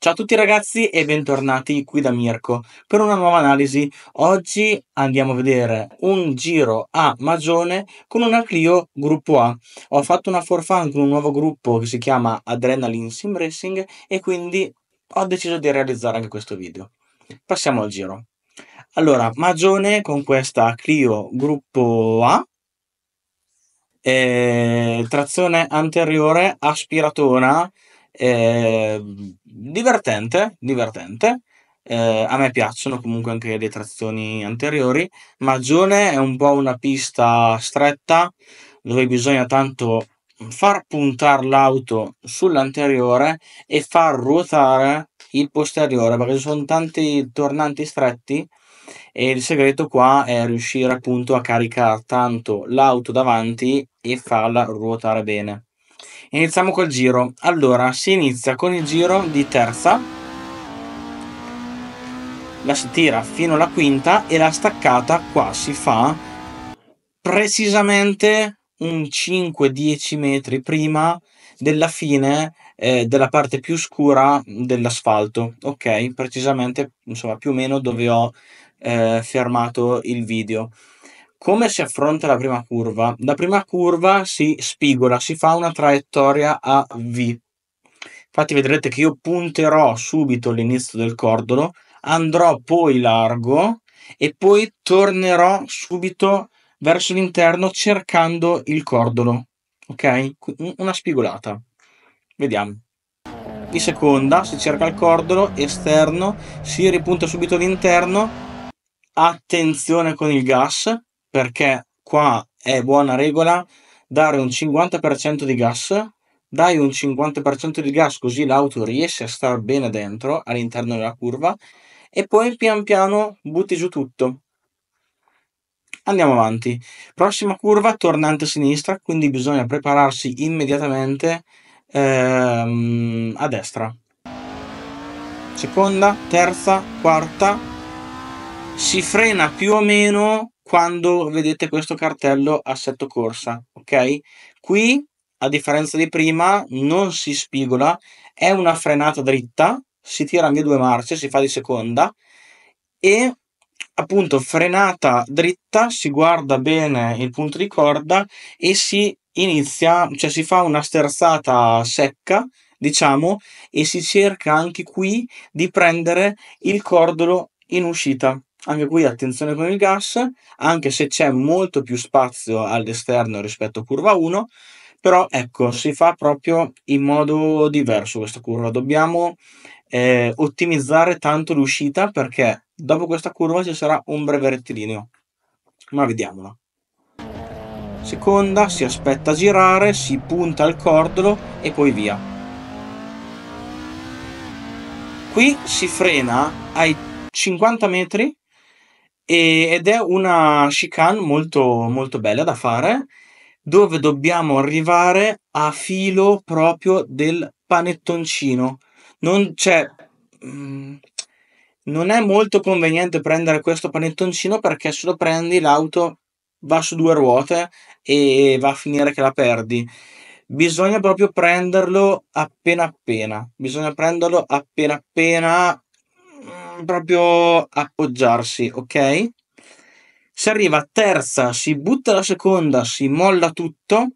Ciao a tutti ragazzi e bentornati qui da Mirko per una nuova analisi. Oggi andiamo a vedere un giro a Magione con una Clio gruppo A. Ho fatto una forfan con un nuovo gruppo che si chiama Adrenaline Sim Racing e quindi ho deciso di realizzare anche questo video. Passiamo al giro. Allora, Magione con questa Clio gruppo A eh, trazione anteriore aspiratona eh, divertente, divertente. Eh, a me piacciono comunque anche le trazioni anteriori. Magione è un po' una pista stretta dove bisogna tanto far puntare l'auto sull'anteriore e far ruotare il posteriore perché ci sono tanti tornanti stretti e il segreto qua è riuscire appunto a caricare tanto l'auto davanti e farla ruotare bene. Iniziamo col giro. Allora, si inizia con il giro di terza, la si tira fino alla quinta e la staccata qua si fa precisamente un 5-10 metri prima della fine eh, della parte più scura dell'asfalto, ok? Precisamente, insomma, più o meno dove ho eh, fermato il video. Come si affronta la prima curva? La prima curva si spigola, si fa una traiettoria a V. Infatti vedrete che io punterò subito l'inizio del cordolo, andrò poi largo e poi tornerò subito verso l'interno cercando il cordolo. Ok? Una spigolata. Vediamo. In seconda si cerca il cordolo, esterno, si ripunta subito l'interno, attenzione con il gas, perché qua è buona regola dare un 50% di gas, dai un 50% di gas così l'auto riesce a star bene dentro all'interno della curva e poi pian piano butti giù tutto. Andiamo avanti. Prossima curva, tornante sinistra, quindi bisogna prepararsi immediatamente ehm, a destra. Seconda, terza, quarta. Si frena più o meno quando vedete questo cartello assetto corsa, ok? Qui, a differenza di prima, non si spigola, è una frenata dritta, si tira anche due marce, si fa di seconda e appunto frenata dritta, si guarda bene il punto di corda e si inizia, cioè si fa una sterzata secca, diciamo, e si cerca anche qui di prendere il cordolo in uscita anche qui attenzione con il gas, anche se c'è molto più spazio all'esterno rispetto a curva 1, però ecco, si fa proprio in modo diverso questa curva. Dobbiamo eh, ottimizzare tanto l'uscita perché dopo questa curva ci sarà un breve rettilineo. Ma vediamola. Seconda, si aspetta a girare, si punta al cordolo e poi via. Qui si frena ai 50 metri e- ed è una chicane molto, molto bella da fare, dove dobbiamo arrivare a filo proprio del panettoncino. Non c'è. Cioè, mm, non è molto conveniente prendere questo panettoncino perché se lo prendi l'auto va su due ruote e va a finire che la perdi. Bisogna proprio prenderlo appena appena, bisogna prenderlo appena appena proprio appoggiarsi, ok? Si arriva a terza, si butta la seconda, si molla tutto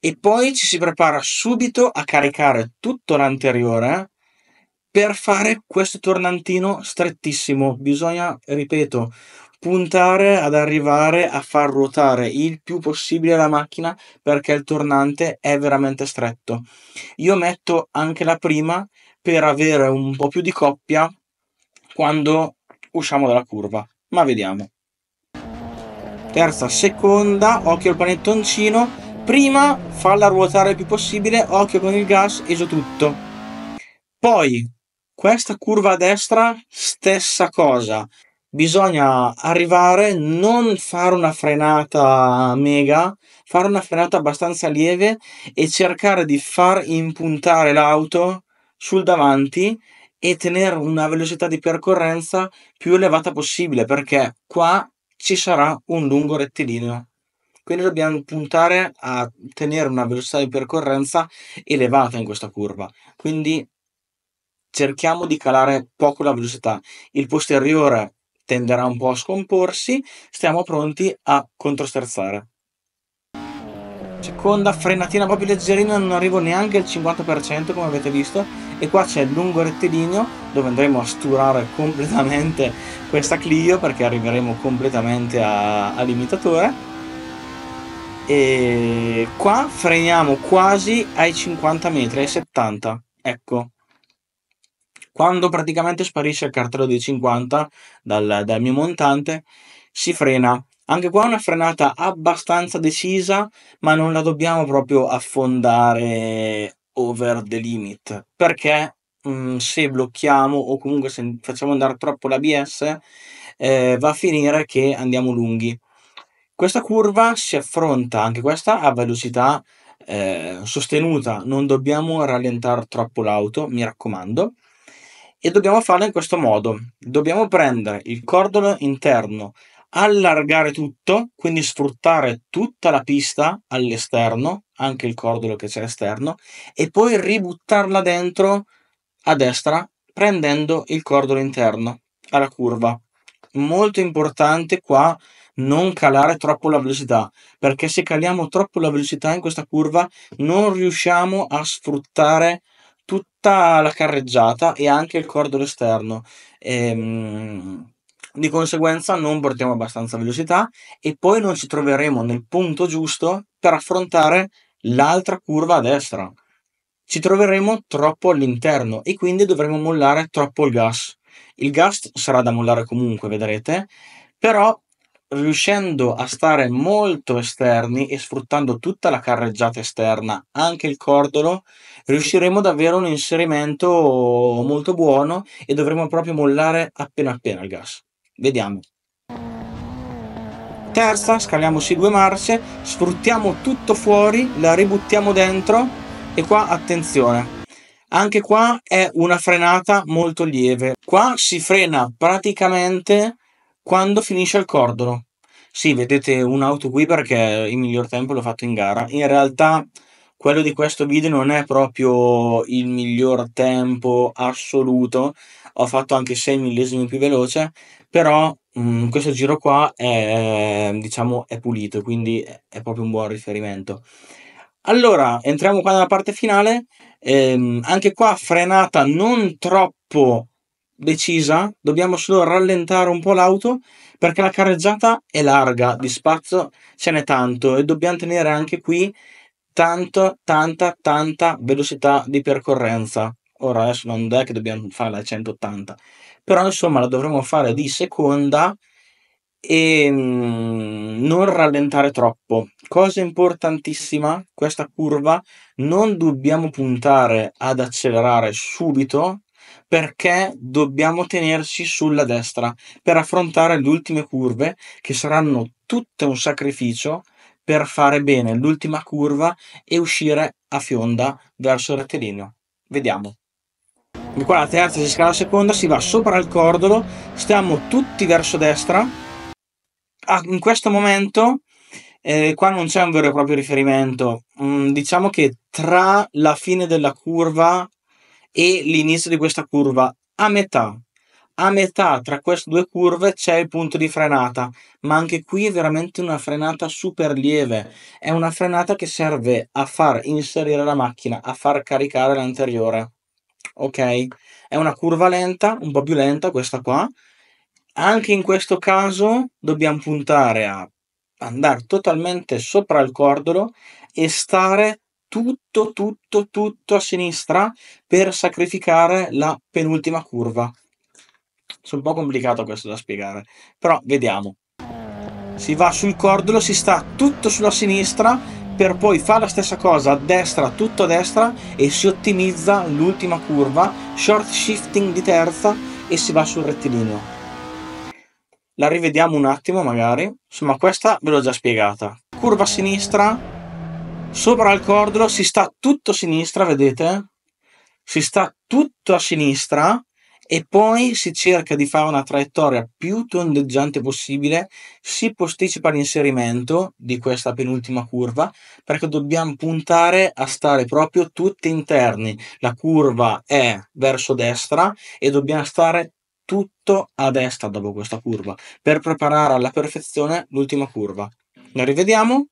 e poi ci si prepara subito a caricare tutto l'anteriore per fare questo tornantino strettissimo. Bisogna, ripeto, puntare ad arrivare a far ruotare il più possibile la macchina perché il tornante è veramente stretto. Io metto anche la prima per avere un po' più di coppia quando usciamo dalla curva, ma vediamo. Terza, seconda, occhio al panettoncino, prima falla ruotare il più possibile, occhio con il gas, eso tutto. Poi, questa curva a destra, stessa cosa. Bisogna arrivare, non fare una frenata mega, fare una frenata abbastanza lieve e cercare di far impuntare l'auto sul davanti e tenere una velocità di percorrenza più elevata possibile perché qua ci sarà un lungo rettilineo. Quindi dobbiamo puntare a tenere una velocità di percorrenza elevata in questa curva. Quindi cerchiamo di calare poco la velocità. Il posteriore tenderà un po' a scomporsi, stiamo pronti a controsterzare. Seconda frenatina proprio leggerina, non arrivo neanche al 50% come avete visto, e qua c'è il lungo rettilineo dove andremo a sturare completamente questa Clio perché arriveremo completamente a, a limitatore e qua freniamo quasi ai 50 metri, ai 70 ecco quando praticamente sparisce il cartello dei 50 dal, dal mio montante si frena anche qua una frenata abbastanza decisa, ma non la dobbiamo proprio affondare over the limit perché mh, mm, se blocchiamo o comunque se facciamo andare troppo l'ABS eh, va a finire che andiamo lunghi. Questa curva si affronta anche questa a velocità eh, sostenuta, non dobbiamo rallentare troppo l'auto, mi raccomando, e dobbiamo farlo in questo modo. Dobbiamo prendere il cordolo interno allargare tutto, quindi sfruttare tutta la pista all'esterno, anche il cordolo che c'è esterno, e poi ributtarla dentro a destra prendendo il cordolo interno alla curva. Molto importante qua non calare troppo la velocità, perché se caliamo troppo la velocità in questa curva non riusciamo a sfruttare tutta la carreggiata e anche il cordolo esterno. Ehm, di conseguenza non portiamo abbastanza velocità e poi non ci troveremo nel punto giusto per affrontare l'altra curva a destra. Ci troveremo troppo all'interno e quindi dovremo mollare troppo il gas. Il gas sarà da mollare comunque, vedrete, però riuscendo a stare molto esterni e sfruttando tutta la carreggiata esterna, anche il cordolo, riusciremo ad avere un inserimento molto buono e dovremo proprio mollare appena appena il gas. Vediamo. Terza, scaliamo scaliamoci due marce, sfruttiamo tutto fuori, la ributtiamo dentro e qua attenzione. Anche qua è una frenata molto lieve. Qua si frena praticamente quando finisce il cordolo. Sì, vedete un'auto qui perché il miglior tempo l'ho fatto in gara. In realtà quello di questo video non è proprio il miglior tempo assoluto, ho fatto anche 6 millesimi più veloce, però mh, mm, questo giro qua è, diciamo, è pulito, quindi è proprio un buon riferimento. Allora, entriamo qua nella parte finale, ehm, anche qua frenata non troppo decisa, dobbiamo solo rallentare un po' l'auto perché la carreggiata è larga, di spazio ce n'è tanto e dobbiamo tenere anche qui tanta, tanta, tanta velocità di percorrenza. Ora adesso non è che dobbiamo fare la 180, però insomma la dovremmo fare di seconda e mm, non rallentare troppo. Cosa importantissima, questa curva non dobbiamo puntare ad accelerare subito perché dobbiamo tenerci sulla destra per affrontare le ultime curve che saranno tutte un sacrificio per fare bene l'ultima curva e uscire a fionda verso il rettilineo. Vediamo. Di qua la terza si scala la seconda, si va sopra il cordolo, stiamo tutti verso destra. Ah, in questo momento, eh, qua non c'è un vero e proprio riferimento, mm, diciamo che tra la fine della curva e l'inizio di questa curva, a metà, a metà tra queste due curve c'è il punto di frenata, ma anche qui è veramente una frenata super lieve. È una frenata che serve a far inserire la macchina, a far caricare l'anteriore. Ok? È una curva lenta, un po' più lenta questa qua. Anche in questo caso dobbiamo puntare a andare totalmente sopra il cordolo e stare tutto, tutto, tutto a sinistra per sacrificare la penultima curva. Sono un po' complicato questo da spiegare, però vediamo. Si va sul cordolo, si sta tutto sulla sinistra per poi fare la stessa cosa a destra, tutto a destra e si ottimizza l'ultima curva, short shifting di terza e si va sul rettilineo. La rivediamo un attimo magari, insomma questa ve l'ho già spiegata. Curva a sinistra, sopra il cordolo si sta tutto a sinistra, vedete? Si sta tutto a sinistra e poi si cerca di fare una traiettoria più tondeggiante possibile, si posticipa l'inserimento di questa penultima curva perché dobbiamo puntare a stare proprio tutti interni. La curva è verso destra e dobbiamo stare tutto a destra dopo questa curva per preparare alla perfezione l'ultima curva. La rivediamo.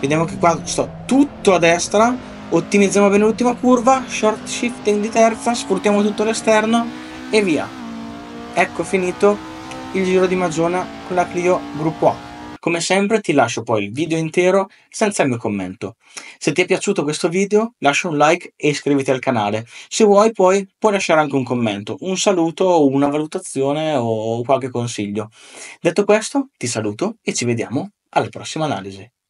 Vediamo che qua sto tutto a destra ottimizziamo bene l'ultima curva, short shifting di terza, sfruttiamo tutto l'esterno e via. Ecco finito il giro di Magiona con la Clio Gruppo A. Come sempre ti lascio poi il video intero senza il mio commento. Se ti è piaciuto questo video lascia un like e iscriviti al canale. Se vuoi poi puoi lasciare anche un commento, un saluto, una valutazione o qualche consiglio. Detto questo ti saluto e ci vediamo alla prossima analisi.